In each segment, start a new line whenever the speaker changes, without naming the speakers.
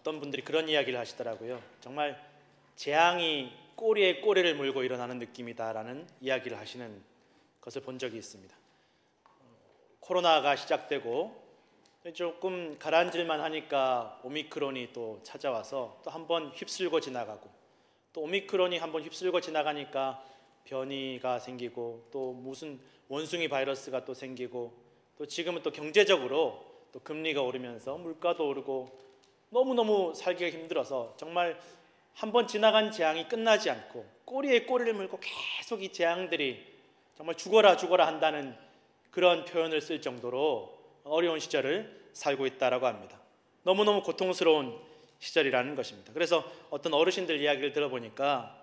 어떤 분들이 그런 이야기를 하시더라고요. 정말 재앙이 꼬리에 꼬리를 물고 일어나는 느낌이다라는 이야기를 하시는 것을 본 적이 있습니다. 코로나가 시작되고 조금 가라앉을만 하니까 오미크론이 또 찾아와서 또한번 휩쓸고 지나가고 또 오미크론이 한번 휩쓸고 지나가니까 변이가 생기고 또 무슨 원숭이 바이러스가 또 생기고 또 지금은 또 경제적으로 또 금리가 오르면서 물가도 오르고 너무너무 살기가 힘들어서 정말 한 번 지나간 재앙이 끝나지 않고 꼬리에 꼬리를 물고 계속 이 재앙들이 정말 죽어라 죽어라 한다는 그런 표현을 쓸 정도로 어려운 시절을 살고 있다라고 합니다. 너무너무 고통스러운 시절이라는 것입니다. 그래서 어떤 어르신들 이야기를 들어보니까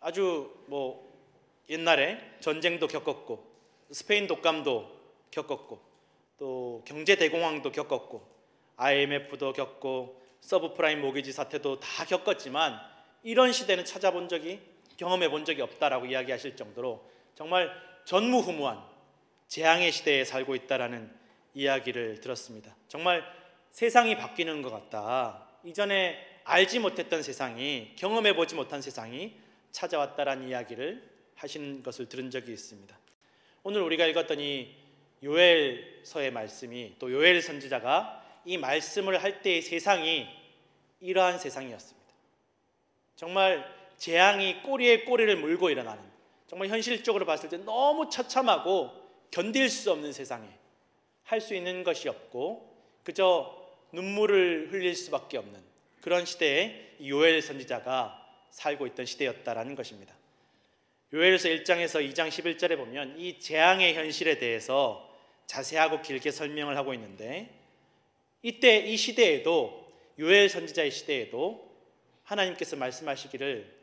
아주 뭐 옛날에 전쟁도 겪었고 스페인 독감도 겪었고 또 경제 대공황도 겪었고 IMF도 겪고 서브프라임 모기지 사태도 다 겪었지만 이런 시대는 찾아본 적이 경험해 본 적이 없다라고 이야기하실 정도로 정말 전무후무한 재앙의 시대에 살고 있다라는 이야기를 들었습니다. 정말 세상이 바뀌는 것 같다. 이전에 알지 못했던 세상이 경험해 보지 못한 세상이 찾아왔다라는 이야기를 하신 것을 들은 적이 있습니다. 오늘 우리가 읽었더니 요엘서의 말씀이 또 요엘 선지자가 이 말씀을 할 때의 세상이 이러한 세상이었습니다. 정말 재앙이 꼬리에 꼬리를 물고 일어나는 정말 현실적으로 봤을 때 너무 처참하고 견딜 수 없는 세상에 할 수 있는 것이 없고 그저 눈물을 흘릴 수밖에 없는 그런 시대에 요엘 선지자가 살고 있던 시대였다라는 것입니다. 요엘서 1장에서 2장 11절에 보면 이 재앙의 현실에 대해서 자세하고 길게 설명을 하고 있는데 이때 이 시대에도 요엘 선지자의 시대에도 하나님께서 말씀하시기를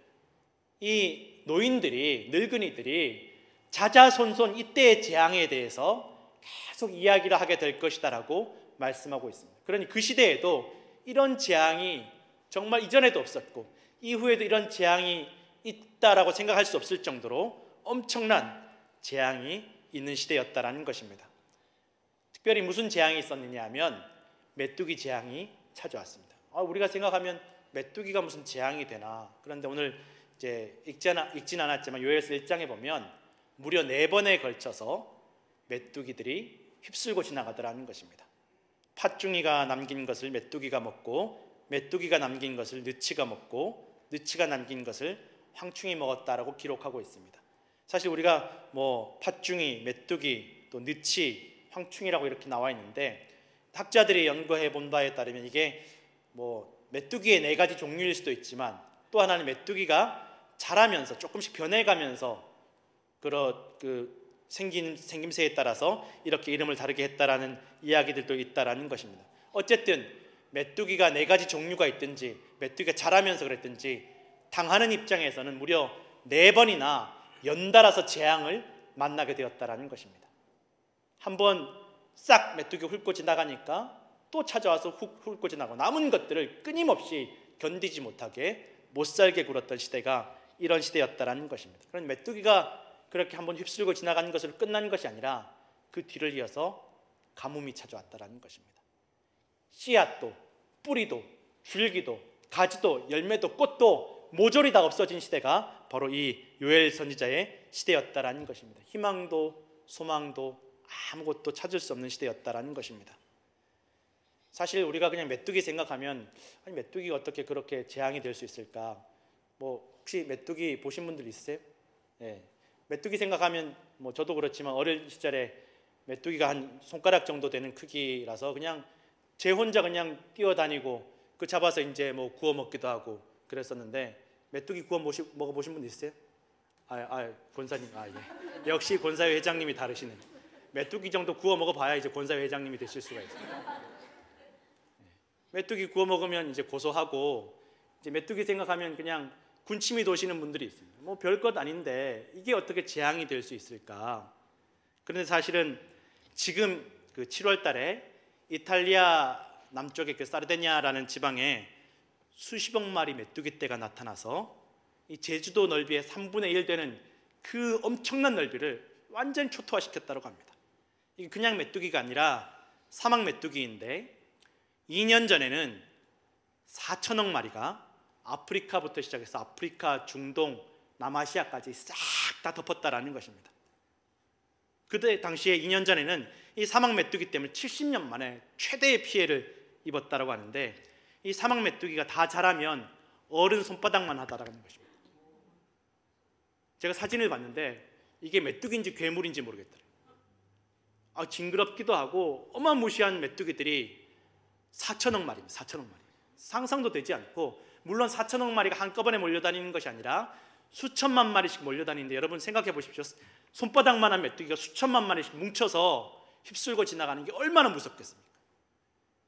이 노인들이 늙은이들이 자자손손 이때의 재앙에 대해서 계속 이야기를 하게 될 것이다라고 말씀하고 있습니다. 그러니 그 시대에도 이런 재앙이 정말 이전에도 없었고 이후에도 이런 재앙이 있다라고 생각할 수 없을 정도로 엄청난 재앙이 있는 시대였다라는 것입니다. 특별히 무슨 재앙이 있었느냐 하면 메뚜기 재앙이 찾아왔습니다. 아, 우리가 생각하면 메뚜기가 무슨 재앙이 되나? 그런데 오늘 이제 읽진 않았지만 요엘서 1장에 보면 무려 네 번에 걸쳐서 메뚜기들이 휩쓸고 지나가더라는 것입니다. 팥중이가 남긴 것을 메뚜기가 먹고 메뚜기가 남긴 것을 느치가 먹고 느치가 남긴 것을 황충이 먹었다라고 기록하고 있습니다. 사실 우리가 뭐 팥중이, 메뚜기, 또 느치, 황충이라고 이렇게 나와 있는데 학자들이 연구해 본 바에 따르면 이게 뭐 메뚜기의 네 가지 종류일 수도 있지만 또 하나는 메뚜기가 자라면서 조금씩 변해가면서 그런 그 생김 생김새에 따라서 이렇게 이름을 다르게 했다라는 이야기들도 있다라는 것입니다. 어쨌든 메뚜기가 네 가지 종류가 있든지 메뚜기가 자라면서 그랬든지 당하는 입장에서는 무려 네 번이나 연달아서 재앙을 만나게 되었다라는 것입니다. 한번 싹 메뚜기 훑고 지나가니까 또 찾아와서 훅 훑고 지나고 남은 것들을 끊임없이 견디지 못하게 못 살게 굴었던 시대가 이런 시대였다라는 것입니다. 그런 메뚜기가 그렇게 한번 휩쓸고 지나가 것으로 끝난 것이 아니라 그 뒤를 이어서 가뭄이 찾아왔다라는 것입니다. 씨앗도 뿌리도 줄기도 가지도 열매도 꽃도 모조리 다 없어진 시대가 바로 이 요엘 선지자의 시대였다라는 것입니다. 희망도 소망도 아무것도 찾을 수 없는 시대였다라는 것입니다. 사실 우리가 그냥 메뚜기 생각하면 아니 메뚜기가 어떻게 그렇게 재앙이 될 수 있을까? 뭐 혹시 메뚜기 보신 분들 있으세요? 예. 메뚜기 생각하면 뭐 저도 그렇지만 어릴 시절에 메뚜기가 한 손가락 정도 되는 크기라서 그냥 제 혼자 그냥 뛰어다니고 그 잡아서 이제 뭐 구워 먹기도 하고 그랬었는데 메뚜기 구워 먹어 보신 분 있으세요? 아, 아, 권사님, 아 예. 역시 권사회 회장님이 다르시네. 메뚜기 정도 구워 먹어봐야 이제 권사 회장님이 되실 수가 있어요. 네. 메뚜기 구워 먹으면 이제 고소하고 이제 메뚜기 생각하면 그냥 군침이 도시는 분들이 있습니다. 뭐 별 것 아닌데 이게 어떻게 재앙이 될 수 있을까? 그런데 사실은 지금 그 7월달에 이탈리아 남쪽의 그 사르데냐라는 지방에 수십억 마리 메뚜기 떼가 나타나서 이 제주도 넓이의 3분의 1 되는 그 엄청난 넓이를 완전 초토화시켰다고 합니다. 그냥 메뚜기가 아니라 사막 메뚜기인데 2년 전에는 4천억 마리가 아프리카부터 시작해서 아프리카, 중동, 남아시아까지 싹 다 덮었다라는 것입니다. 그때 당시에 2년 전에는 이 사막 메뚜기 때문에 70년 만에 최대의 피해를 입었다라고 하는데 이 사막 메뚜기가 다 자라면 어른 손바닥만 하다라는 것입니다. 제가 사진을 봤는데 이게 메뚜기인지 괴물인지 모르겠더라고요. 아, 징그럽기도 하고 어마무시한 메뚜기들이 4천억 마리입니다. 4천억 마리. 상상도 되지 않고 물론 4천억 마리가 한꺼번에 몰려다니는 것이 아니라 수천만 마리씩 몰려다니는데 여러분 생각해 보십시오. 손바닥만한 메뚜기가 수천만 마리씩 뭉쳐서 휩쓸고 지나가는 게 얼마나 무섭겠습니까?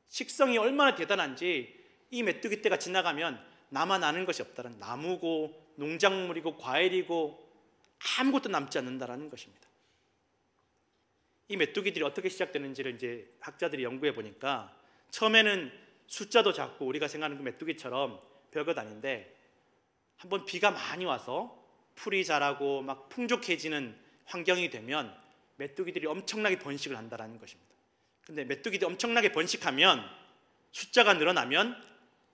식성이 얼마나 대단한지 이 메뚜기 떼가 지나가면 남아나는 것이 없다는 나무고 농작물이고 과일이고 아무것도 남지 않는다는 것입니다. 이 메뚜기들이 어떻게 시작되는지를 이제 학자들이 연구해 보니까 처음에는 숫자도 작고 우리가 생각하는 그 메뚜기처럼 별것 아닌데 한번 비가 많이 와서 풀이 자라고 막 풍족해지는 환경이 되면 메뚜기들이 엄청나게 번식을 한다라는 것입니다. 근데 메뚜기들이 엄청나게 번식하면 숫자가 늘어나면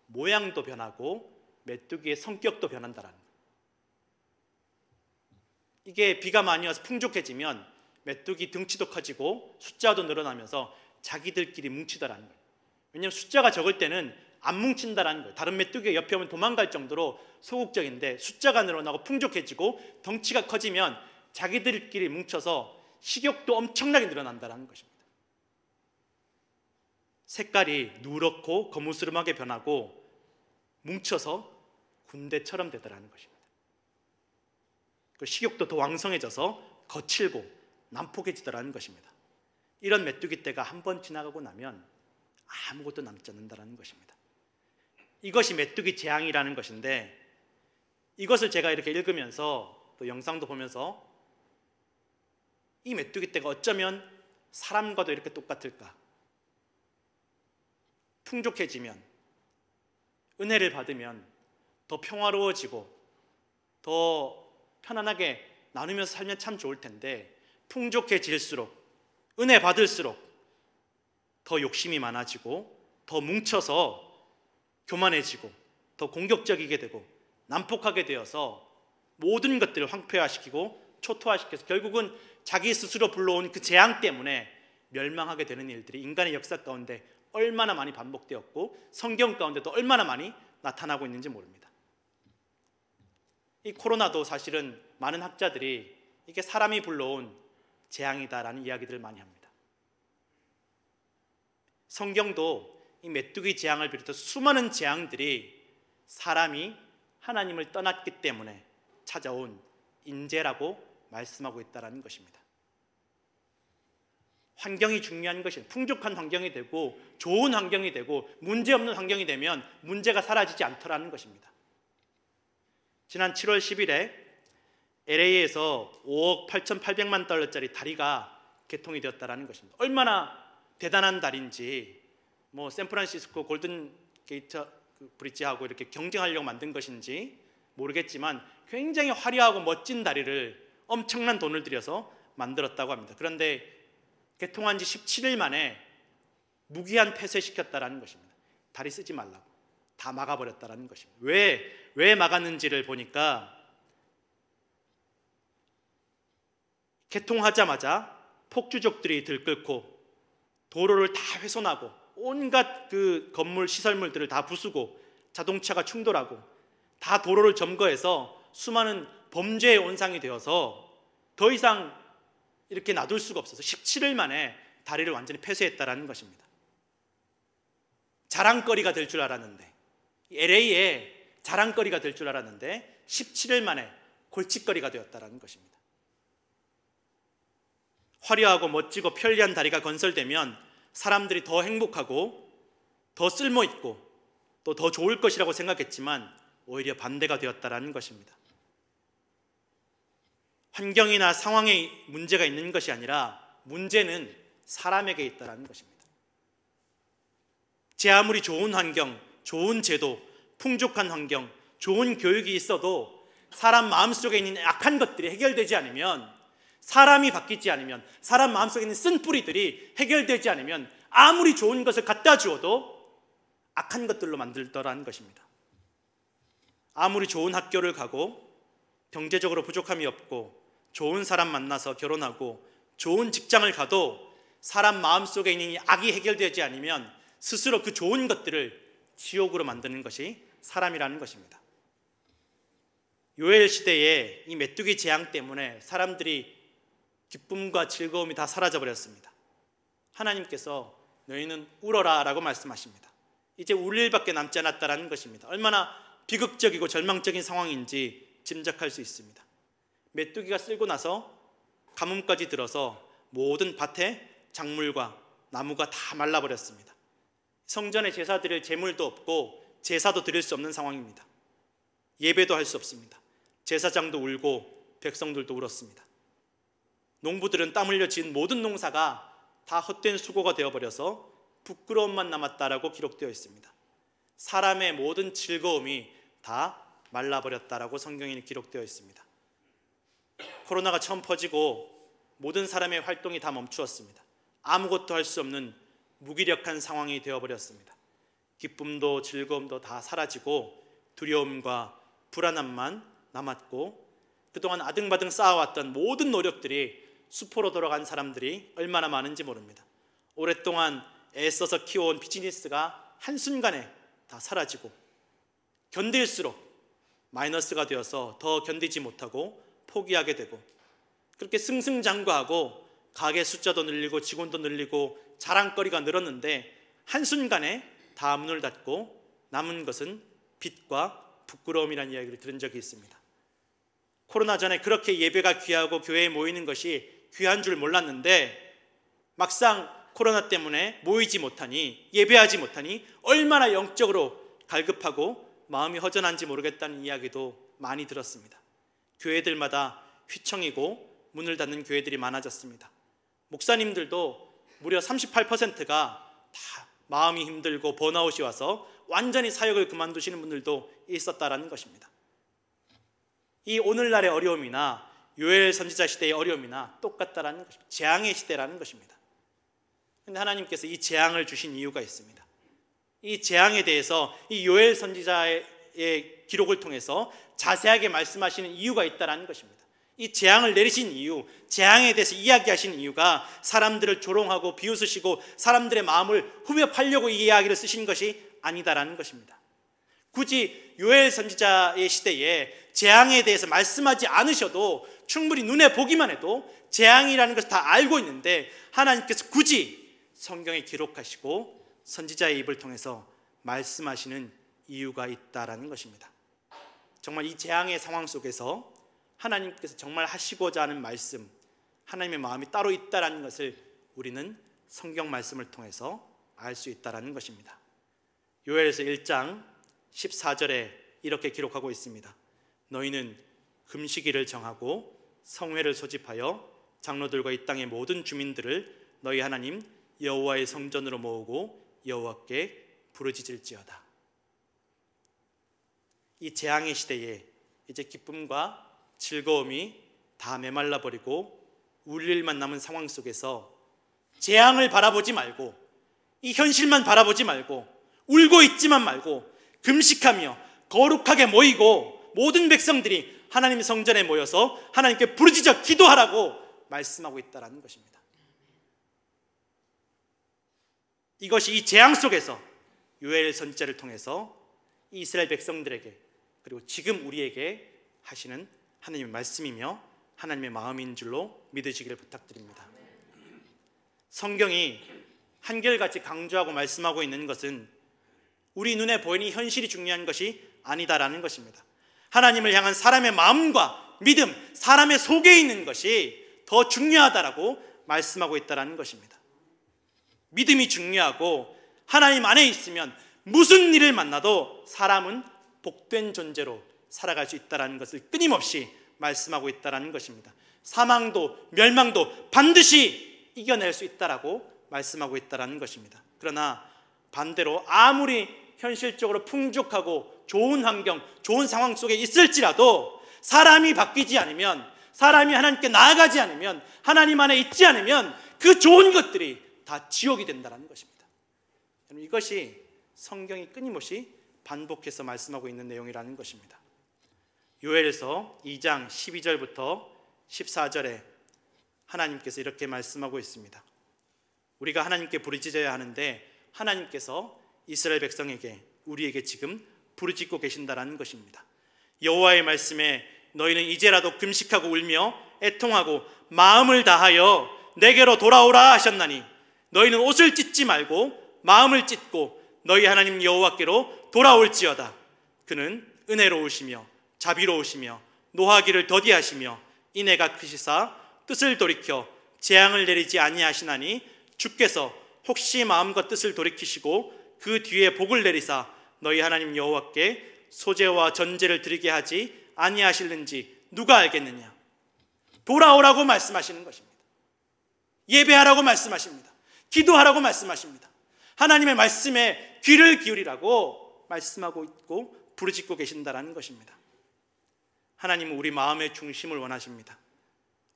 모양도 변하고 메뚜기의 성격도 변한다라는 거예요. 이게 비가 많이 와서 풍족해지면 메뚜기 등치도 커지고 숫자도 늘어나면서 자기들끼리 뭉치다라는 거예요. 왜냐하면 숫자가 적을 때는 안 뭉친다라는 거예요. 다른 메뚜기가 옆에 오면 도망갈 정도로 소극적인데 숫자가 늘어나고 풍족해지고 덩치가 커지면 자기들끼리 뭉쳐서 식욕도 엄청나게 늘어난다라는 것입니다. 색깔이 누렇고 거무스름하게 변하고 뭉쳐서 군대처럼 되더라는 것입니다. 그 식욕도 더 왕성해져서 거칠고 난폭해지더라는 것입니다. 이런 메뚜기 떼가 한 번 지나가고 나면 아무것도 남지 않는다는 것입니다. 이것이 메뚜기 재앙이라는 것인데 이것을 제가 이렇게 읽으면서 또 영상도 보면서 이 메뚜기 떼가 어쩌면 사람과도 이렇게 똑같을까? 풍족해지면 은혜를 받으면 더 평화로워지고 더 편안하게 나누면서 살면 참 좋을 텐데 풍족해질수록 은혜 받을수록 더 욕심이 많아지고 더 뭉쳐서 교만해지고 더 공격적이게 되고 난폭하게 되어서 모든 것들을 황폐화시키고 초토화시켜서 결국은 자기 스스로 불러온 그 재앙 때문에 멸망하게 되는 일들이 인간의 역사 가운데 얼마나 많이 반복되었고 성경 가운데도 얼마나 많이 나타나고 있는지 모릅니다. 이 코로나도 사실은 많은 학자들이 이게 사람이 불러온 재앙이다라는 이야기들을 많이 합니다. 성경도 이 메뚜기 재앙을 비롯해 수많은 재앙들이 사람이 하나님을 떠났기 때문에 찾아온 인재라고 말씀하고 있다라는 것입니다. 환경이 중요한 것이 풍족한 환경이 되고 좋은 환경이 되고 문제 없는 환경이 되면 문제가 사라지지 않더라는 것입니다. 지난 7월 10일에 LA에서 5억 8,800만 달러짜리 다리가 개통이 되었다라는 것입니다. 얼마나 대단한 다리인지 뭐 샌프란시스코 골든 게이트 그 브릿지하고 이렇게 경쟁하려고 만든 것인지 모르겠지만 굉장히 화려하고 멋진 다리를 엄청난 돈을 들여서 만들었다고 합니다. 그런데 개통한 지 17일 만에 무기한 폐쇄시켰다라는 것입니다. 다리 쓰지 말라고 다 막아버렸다라는 것입니다. 왜왜 막았는지를 보니까 개통하자마자 폭주족들이 들끓고 도로를 다 훼손하고 온갖 그 건물 시설물들을 다 부수고 자동차가 충돌하고 다 도로를 점거해서 수많은 범죄의 온상이 되어서 더 이상 이렇게 놔둘 수가 없어서 17일 만에 다리를 완전히 폐쇄했다라는 것입니다. 자랑거리가 될 줄 알았는데 LA에 자랑거리가 될 줄 알았는데 17일 만에 골칫거리가 되었다라는 것입니다. 화려하고 멋지고 편리한 다리가 건설되면 사람들이 더 행복하고 더 쓸모있고 또 더 좋을 것이라고 생각했지만 오히려 반대가 되었다라는 것입니다. 환경이나 상황에 문제가 있는 것이 아니라 문제는 사람에게 있다라는 것입니다. 제 아무리 좋은 환경, 좋은 제도, 풍족한 환경, 좋은 교육이 있어도 사람 마음속에 있는 악한 것들이 해결되지 않으면 사람이 바뀌지 않으면 사람 마음속에 있는 쓴 뿌리들이 해결되지 않으면 아무리 좋은 것을 갖다 주어도 악한 것들로 만들더라는 것입니다. 아무리 좋은 학교를 가고 경제적으로 부족함이 없고 좋은 사람 만나서 결혼하고 좋은 직장을 가도 사람 마음속에 있는 이 악이 해결되지 않으면 스스로 그 좋은 것들을 지옥으로 만드는 것이 사람이라는 것입니다. 요엘 시대의 이 메뚜기 재앙 때문에 사람들이 기쁨과 즐거움이 다 사라져 버렸습니다. 하나님께서 너희는 울어라라고 말씀하십니다. 이제 울 일밖에 남지 않았다라는 것입니다. 얼마나 비극적이고 절망적인 상황인지 짐작할 수 있습니다. 메뚜기가 쓸고 나서 가뭄까지 들어서 모든 밭에 작물과 나무가 다 말라버렸습니다. 성전에 제사 드릴 재물도 없고 제사도 드릴 수 없는 상황입니다. 예배도 할 수 없습니다. 제사장도 울고 백성들도 울었습니다. 농부들은 땀 흘려 지은 모든 농사가 다 헛된 수고가 되어버려서 부끄러움만 남았다라고 기록되어 있습니다. 사람의 모든 즐거움이 다 말라버렸다라고 성경에는 기록되어 있습니다. 코로나가 처음 퍼지고 모든 사람의 활동이 다 멈추었습니다. 아무것도 할 수 없는 무기력한 상황이 되어버렸습니다. 기쁨도 즐거움도 다 사라지고 두려움과 불안함만 남았고 그동안 아등바등 쌓아왔던 모든 노력들이 수포로 돌아간 사람들이 얼마나 많은지 모릅니다. 오랫동안 애써서 키워온 비즈니스가 한순간에 다 사라지고 견딜수록 마이너스가 되어서 더 견디지 못하고 포기하게 되고 그렇게 승승장구하고 가게 숫자도 늘리고 직원도 늘리고 자랑거리가 늘었는데 한순간에 다 문을 닫고 남은 것은 빛과 부끄러움이라는 이야기를 들은 적이 있습니다. 코로나 전에 그렇게 예배가 귀하고 교회에 모이는 것이 귀한 줄 몰랐는데 막상 코로나 때문에 모이지 못하니 예배하지 못하니 얼마나 영적으로 갈급하고 마음이 허전한지 모르겠다는 이야기도 많이 들었습니다. 교회들마다 휘청이고 문을 닫는 교회들이 많아졌습니다. 목사님들도 무려 38%가 다 마음이 힘들고 번아웃이 와서 완전히 사역을 그만두시는 분들도 있었다라는 것입니다. 이 오늘날의 어려움이나 요엘 선지자 시대의 어려움이나 똑같다라는 것입니다. 재앙의 시대라는 것입니다. 그런데 하나님께서 이 재앙을 주신 이유가 있습니다. 이 재앙에 대해서 이 요엘 선지자의 기록을 통해서 자세하게 말씀하시는 이유가 있다라는 것입니다. 이 재앙을 내리신 이유, 재앙에 대해서 이야기하신 이유가 사람들을 조롱하고 비웃으시고 사람들의 마음을 후벼 팔려고 이 이야기를 쓰신 것이 아니다라는 것입니다. 굳이 요엘 선지자의 시대에 재앙에 대해서 말씀하지 않으셔도 충분히 눈에 보기만 해도 재앙이라는 것을 다 알고 있는데 하나님께서 굳이 성경에 기록하시고 선지자의 입을 통해서 말씀하시는 이유가 있다라는 것입니다. 정말 이 재앙의 상황 속에서 하나님께서 정말 하시고자 하는 말씀, 하나님의 마음이 따로 있다라는 것을 우리는 성경 말씀을 통해서 알 수 있다라는 것입니다. 요엘서 1장 14절에 이렇게 기록하고 있습니다. 너희는 금식일을 정하고 성회를 소집하여 장로들과 이 땅의 모든 주민들을 너희 하나님 여호와의 성전으로 모으고 여호와께 부르짖을지어다. 이 재앙의 시대에 이제 기쁨과 즐거움이 다 메말라 버리고 울릴 만 남은 상황 속에서 재앙을 바라보지 말고 이 현실만 바라보지 말고 울고 있지만 말고 금식하며 거룩하게 모이고 모든 백성들이 하나님 성전에 모여서 하나님께 부르짖어 기도하라고 말씀하고 있다라는 것입니다. 이것이 이 재앙 속에서 요엘 선지자를 통해서 이스라엘 백성들에게 그리고 지금 우리에게 하시는 하나님의 말씀이며 하나님의 마음인 줄로 믿으시기를 부탁드립니다. 성경이 한결같이 강조하고 말씀하고 있는 것은 우리 눈에 보이는 현실이 중요한 것이 아니다라는 것입니다. 하나님을 향한 사람의 마음과 믿음, 사람의 속에 있는 것이 더 중요하다라고 말씀하고 있다는 것입니다. 믿음이 중요하고 하나님 안에 있으면 무슨 일을 만나도 사람은 복된 존재로 살아갈 수있다는 것을 끊임없이 말씀하고 있다는 것입니다. 사망도 멸망도 반드시 이겨낼 수 있다라고 말씀하고 있다는 것입니다. 그러나 반대로 아무리 현실적으로 풍족하고 좋은 환경, 좋은 상황 속에 있을지라도 사람이 바뀌지 않으면 사람이 하나님께 나아가지 않으면 하나님 안에 있지 않으면 그 좋은 것들이 다 지옥이 된다는 것입니다. 이것이 성경이 끊임없이 반복해서 말씀하고 있는 내용이라는 것입니다. 요엘서 2장 12절부터 14절에 하나님께서 이렇게 말씀하고 있습니다. 우리가 하나님께 부르짖어야 하는데 하나님께서 이스라엘 백성에게 우리에게 지금 부르짖고 계신다라는 것입니다. 여호와의 말씀에 너희는 이제라도 금식하고 울며 애통하고 마음을 다하여 내게로 돌아오라 하셨나니 너희는 옷을 찢지 말고 마음을 찢고 너희 하나님 여호와께로 돌아올지어다. 그는 은혜로우시며 자비로우시며 노하기를 더디하시며 이내가 크시사 뜻을 돌이켜 재앙을 내리지 아니하시나니 주께서 혹시 마음과 뜻을 돌이키시고 그 뒤에 복을 내리사 너희 하나님 여호와께 소재와 전제를 드리게 하지 아니하실는지 누가 알겠느냐 돌아오라고 말씀하시는 것입니다 예배하라고 말씀하십니다 기도하라고 말씀하십니다 하나님의 말씀에 귀를 기울이라고 말씀하고 있고 부르짖고 계신다라는 것입니다 하나님은 우리 마음의 중심을 원하십니다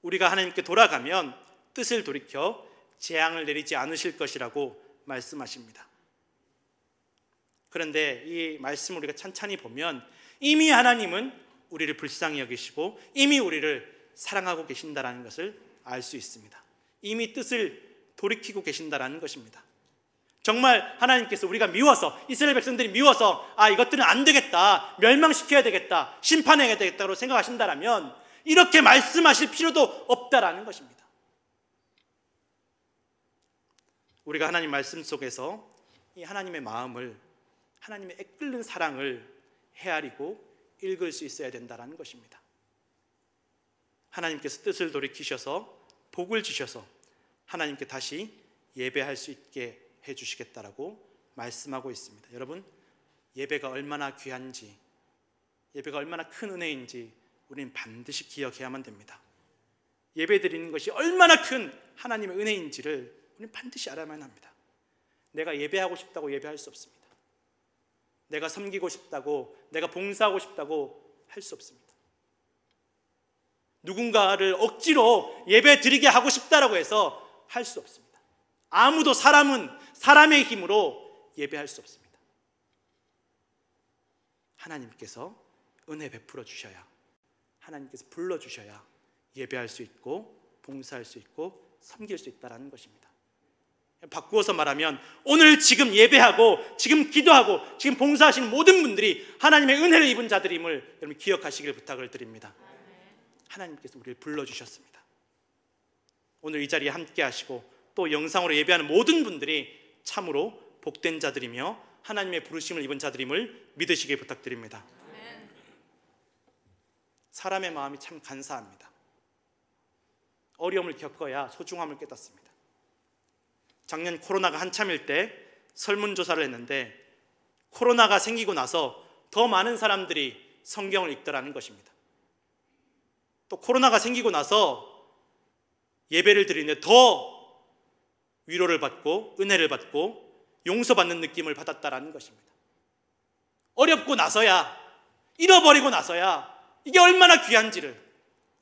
우리가 하나님께 돌아가면 뜻을 돌이켜 재앙을 내리지 않으실 것이라고 말씀하십니다. 그런데 이 말씀을 우리가 찬찬히 보면 이미 하나님은 우리를 불쌍히 여기시고 이미 우리를 사랑하고 계신다라는 것을 알 수 있습니다. 이미 뜻을 돌이키고 계신다라는 것입니다. 정말 하나님께서 우리가 미워서 이스라엘 백성들이 미워서 아 이것들은 안 되겠다 멸망시켜야 되겠다 심판해야 되겠다고 생각하신다라면 이렇게 말씀하실 필요도 없다라는 것입니다. 우리가 하나님 말씀 속에서 이 하나님의 마음을 하나님의 애끓는 사랑을 헤아리고 읽을 수 있어야 된다는 것입니다. 하나님께서 뜻을 돌이키셔서 복을 주셔서 하나님께 다시 예배할 수 있게 해 주시겠다라고 말씀하고 있습니다. 여러분, 예배가 얼마나 귀한지 예배가 얼마나 큰 은혜인지 우리는 반드시 기억해야만 됩니다. 예배 드리는 것이 얼마나 큰 하나님의 은혜인지를 우리는 반드시 알아야만 합니다. 내가 예배하고 싶다고 예배할 수 없습니다. 내가 섬기고 싶다고 내가 봉사하고 싶다고 할 수 없습니다. 누군가를 억지로 예배 드리게 하고 싶다라고 해서 할 수 없습니다. 아무도 사람은 사람의 힘으로 예배할 수 없습니다. 하나님께서 은혜 베풀어 주셔야 하나님께서 불러 주셔야 예배할 수 있고 봉사할 수 있고 섬길 수있다는 것입니다. 바꾸어서 말하면 오늘 지금 예배하고 지금 기도하고 지금 봉사하신 모든 분들이 하나님의 은혜를 입은 자들임을 여러분 기억하시길 부탁을 드립니다. 하나님께서 우리를 불러주셨습니다. 오늘 이 자리에 함께 하시고 또 영상으로 예배하는 모든 분들이 참으로 복된 자들이며 하나님의 부르심을 입은 자들임을 믿으시길 부탁드립니다. 사람의 마음이 참 간사합니다. 어려움을 겪어야 소중함을 깨닫습니다. 작년 코로나가 한참일 때 설문조사를 했는데 코로나가 생기고 나서 더 많은 사람들이 성경을 읽더라는 것입니다. 또 코로나가 생기고 나서 예배를 드리는데 더 위로를 받고 은혜를 받고 용서받는 느낌을 받았다라는 것입니다. 어렵고 나서야 잃어버리고 나서야 이게 얼마나 귀한지를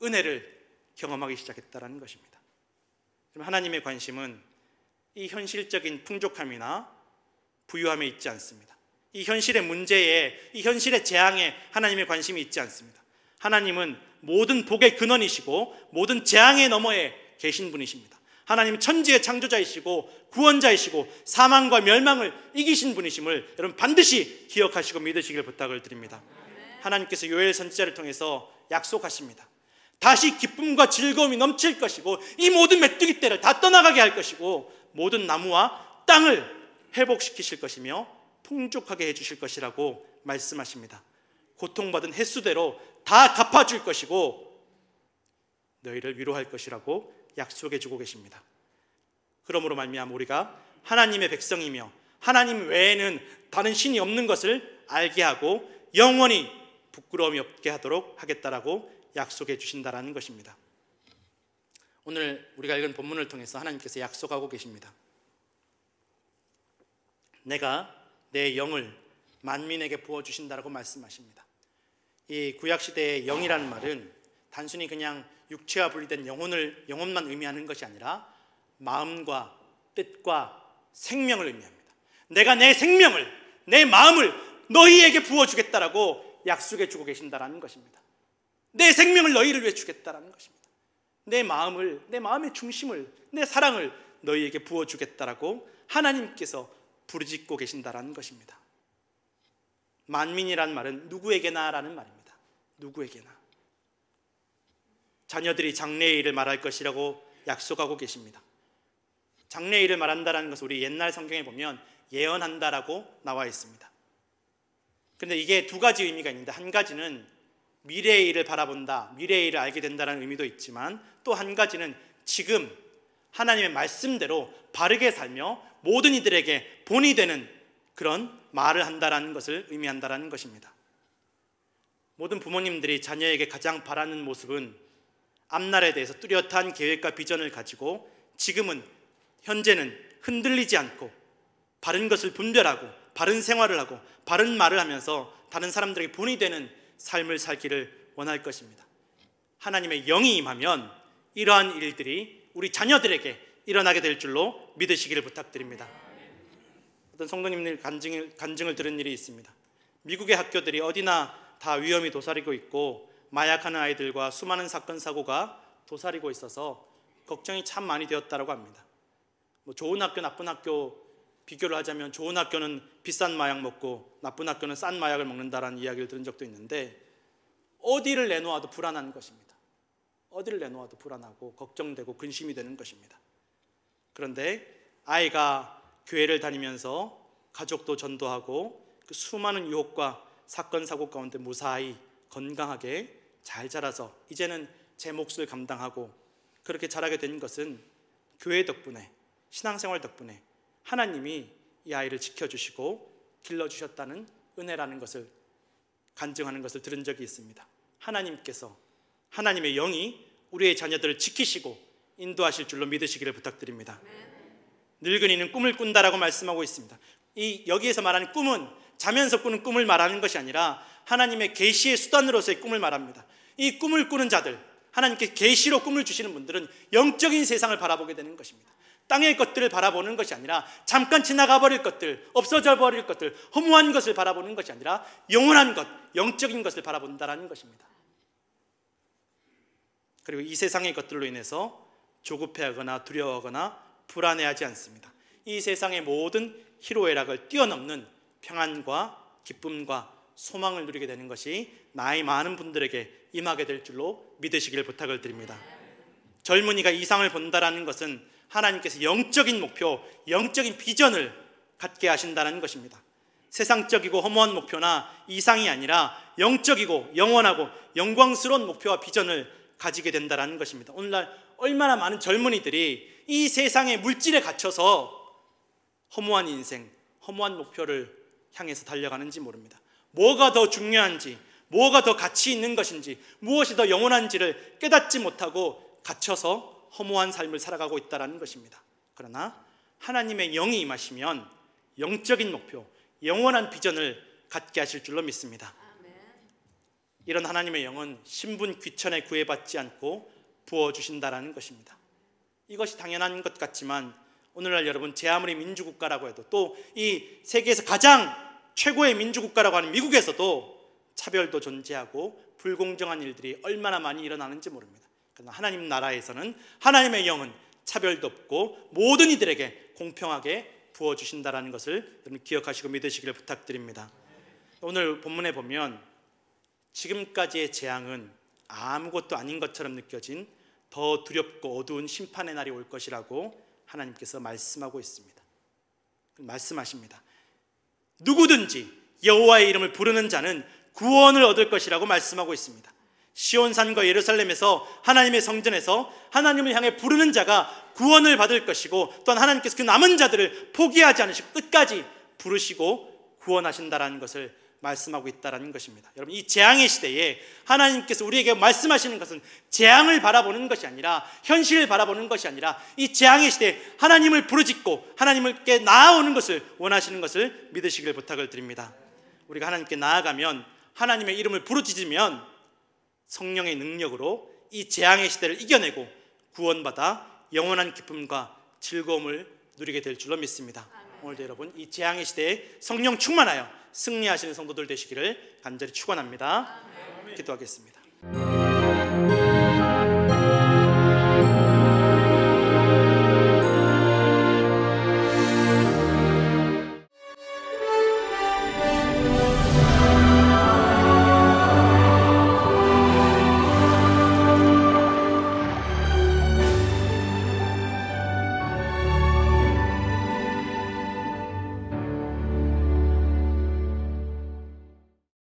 은혜를 경험하기 시작했다라는 것입니다. 그럼 하나님의 관심은 이 현실적인 풍족함이나 부유함에 있지 않습니다. 이 현실의 문제에, 이 현실의 재앙에 하나님의 관심이 있지 않습니다. 하나님은 모든 복의 근원이시고 모든 재앙의 너머에 계신 분이십니다. 하나님 천지의 창조자이시고 구원자이시고 사망과 멸망을 이기신 분이심을 여러분 반드시 기억하시고 믿으시길 부탁을 드립니다. 하나님께서 요엘 선지자를 통해서 약속하십니다. 다시 기쁨과 즐거움이 넘칠 것이고 이 모든 메뚜기 떼를 다 떠나가게 할 것이고 모든 나무와 땅을 회복시키실 것이며 풍족하게 해주실 것이라고 말씀하십니다. 고통받은 횟수대로 다 갚아줄 것이고 너희를 위로할 것이라고 약속해 주고 계십니다. 그러므로 말미암아 우리가 하나님의 백성이며 하나님 외에는 다른 신이 없는 것을 알게 하고 영원히 부끄러움이 없게 하도록 하겠다라고 약속해 주신다라는 것입니다. 오늘 우리가 읽은 본문을 통해서 하나님께서 약속하고 계십니다. 내가 내 영을 만민에게 부어 주신다라고 말씀하십니다. 이 구약 시대의 영이라는 말은 단순히 그냥 육체와 분리된 영혼을 영혼만 의미하는 것이 아니라 마음과 뜻과 생명을 의미합니다. 내가 내 생명을 내 마음을 너희에게 부어 주겠다라고 약속해 주고 계신다라는 것입니다. 내 생명을 너희를 위해 주겠다라는 것입니다. 내 마음을, 내 마음의 중심을, 내 사랑을 너희에게 부어주겠다라고 하나님께서 부르짖고 계신다라는 것입니다. 만민이란 말은 누구에게나라는 말입니다. 누구에게나. 자녀들이 장래의 일을 말할 것이라고 약속하고 계십니다. 장래의 일을 말한다라는 것은 우리 옛날 성경에 보면 예언한다라고 나와 있습니다. 그런데 이게 두 가지 의미가 있는데 한 가지는 미래의 일을 바라본다, 미래의 일을 알게 된다는 의미도 있지만 또 한 가지는 지금 하나님의 말씀대로 바르게 살며 모든 이들에게 본이 되는 그런 말을 한다라는 것을 의미한다라는 것입니다. 모든 부모님들이 자녀에게 가장 바라는 모습은 앞날에 대해서 뚜렷한 계획과 비전을 가지고 지금은 현재는 흔들리지 않고 바른 것을 분별하고 바른 생활을 하고 바른 말을 하면서 다른 사람들에게 본이 되는 삶을 살기를 원할 것입니다. 하나님의 영이 임하면 이러한 일들이 우리 자녀들에게 일어나게 될 줄로 믿으시기를 부탁드립니다. 어떤 성도님들 간증을, 간증을 들은 일이 있습니다. 미국의 학교들이 어디나 다 위험이 도사리고 있고 마약하는 아이들과 수많은 사건 사고가 도사리고 있어서 걱정이 참 많이 되었다고 합니다. 뭐 좋은 학교 나쁜 학교 비교를 하자면 좋은 학교는 비싼 마약 먹고 나쁜 학교는 싼 마약을 먹는다라는 이야기를 들은 적도 있는데 어디를 내놓아도 불안한 것입니다. 어디를 내놓아도 불안하고 걱정되고 근심이 되는 것입니다. 그런데 아이가 교회를 다니면서 가족도 전도하고 그 수많은 유혹과 사건 사고 가운데 무사히 건강하게 잘 자라서 이제는 제 몫을 감당하고 그렇게 자라게 된 것은 교회 덕분에 신앙생활 덕분에 하나님이 이 아이를 지켜주시고 길러주셨다는 은혜라는 것을 간증하는 것을 들은 적이 있습니다. 하나님께서 하나님의 영이 우리의 자녀들을 지키시고 인도하실 줄로 믿으시기를 부탁드립니다. 늙은이는 꿈을 꾼다라고 말씀하고 있습니다. 이 여기에서 말하는 꿈은 자면서 꾸는 꿈을 말하는 것이 아니라 하나님의 계시의 수단으로서의 꿈을 말합니다. 이 꿈을 꾸는 자들, 하나님께 계시로 꿈을 주시는 분들은 영적인 세상을 바라보게 되는 것입니다. 땅의 것들을 바라보는 것이 아니라 잠깐 지나가 버릴 것들, 없어져 버릴 것들, 허무한 것을 바라보는 것이 아니라 영원한 것, 영적인 것을 바라본다라는 것입니다. 그리고 이 세상의 것들로 인해서 조급해하거나 두려워하거나 불안해하지 않습니다. 이 세상의 모든 희로애락을 뛰어넘는 평안과 기쁨과 소망을 누리게 되는 것이 나이 많은 분들에게 임하게 될 줄로 믿으시길 부탁을 드립니다. 젊은이가 이상을 본다라는 것은 하나님께서 영적인 목표, 영적인 비전을 갖게 하신다는 것입니다. 세상적이고 허무한 목표나 이상이 아니라 영적이고 영원하고 영광스러운 목표와 비전을 가지게 된다는 것입니다. 오늘날 얼마나 많은 젊은이들이 이 세상의 물질에 갇혀서 허무한 인생, 허무한 목표를 향해서 달려가는지 모릅니다. 뭐가 더 중요한지, 뭐가 더 가치 있는 것인지, 무엇이 더 영원한지를 깨닫지 못하고 갇혀서 허무한 삶을 살아가고 있다라는 것입니다. 그러나 하나님의 영이 임하시면 영적인 목표, 영원한 비전을 갖게 하실 줄로 믿습니다. 이런 하나님의 영은 신분 귀천에 구애받지 않고 부어 주신다라는 것입니다. 이것이 당연한 것 같지만 오늘날 여러분 제 아무리 민주국가라고 해도 또 이 세계에서 가장 최고의 민주국가라고 하는 미국에서도 차별도 존재하고 불공정한 일들이 얼마나 많이 일어나는지 모릅니다. 그러나 하나님 나라에서는 하나님의 영은 차별도 없고 모든 이들에게 공평하게 부어 주신다라는 것을 여러분 기억하시고 믿으시기를 부탁드립니다. 오늘 본문에 보면 지금까지의 재앙은 아무것도 아닌 것처럼 느껴진 더 두렵고 어두운 심판의 날이 올 것이라고 하나님께서 말씀하고 있습니다. 말씀하십니다. 누구든지 여호와의 이름을 부르는 자는 구원을 얻을 것이라고 말씀하고 있습니다. 시온산과 예루살렘에서 하나님의 성전에서 하나님을 향해 부르는 자가 구원을 받을 것이고 또한 하나님께서 그 남은 자들을 포기하지 않으시고 끝까지 부르시고 구원하신다라는 것을 말씀하고 있다라는 것입니다. 여러분 이 재앙의 시대에 하나님께서 우리에게 말씀하시는 것은 재앙을 바라보는 것이 아니라 현실을 바라보는 것이 아니라 이 재앙의 시대에 하나님을 부르짖고 하나님께 나아오는 것을 원하시는 것을 믿으시길 부탁을 드립니다. 우리가 하나님께 나아가면 하나님의 이름을 부르짖으면 성령의 능력으로 이 재앙의 시대를 이겨내고 구원받아 영원한 기쁨과 즐거움을 누리게 될 줄로 믿습니다. 오늘도 여러분 이 재앙의 시대에 성령 충만하여 승리하시는 성도들 되시기를 간절히 축원합니다. 기도하겠습니다.